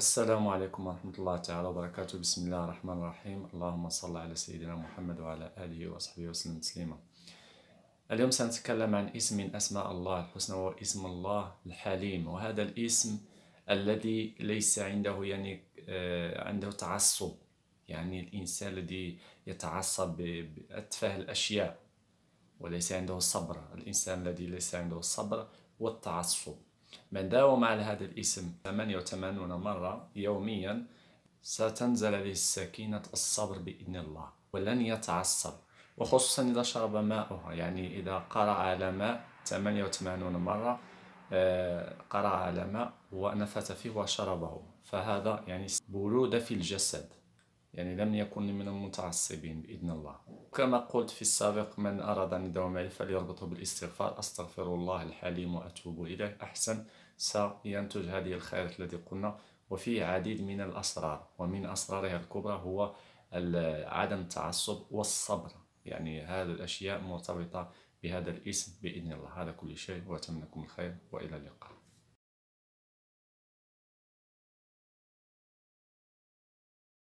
السلام عليكم ورحمة الله تعالى وبركاته بسم الله الرحمن الرحيم اللهم صل على سيدنا محمد وعلى آله وصحبه وسلم تسليما اليوم سنتكلم عن اسم من أسماء الله الحسنى وهو اسم الله الحليم وهذا الاسم الذي ليس عنده يعني آه، عنده تعصب يعني الإنسان الذي يتعصب بأتفه الأشياء وليس عنده صبر الإنسان الذي ليس عنده الصبر والتعصب من داوم على هذا الاسم 88 مرة يوميا ستنزل عليه السكينة الصبر بإذن الله ولن يتعصب وخصوصا إذا شرب ماءها يعني إذا قرأ على ماء 88 مرة آه، قرأ على ماء ونفث فيه وشربه فهذا يعني برودة في الجسد يعني لم يكن من المتعصبين بإذن الله كما قلت في السابق من أراد أن يدعو معي فليربطه بالاستغفار أستغفر الله الحليم وأتوب إليه أحسن سينتج هذه الخيرات التي قلنا وفيه عديد من الأسرار ومن أسرارها الكبرى هو عدم التعصب والصبر يعني هذه الأشياء مرتبطة بهذا الاسم بإذن الله هذا كل شيء وأتمنى لكم الخير وإلى اللقاء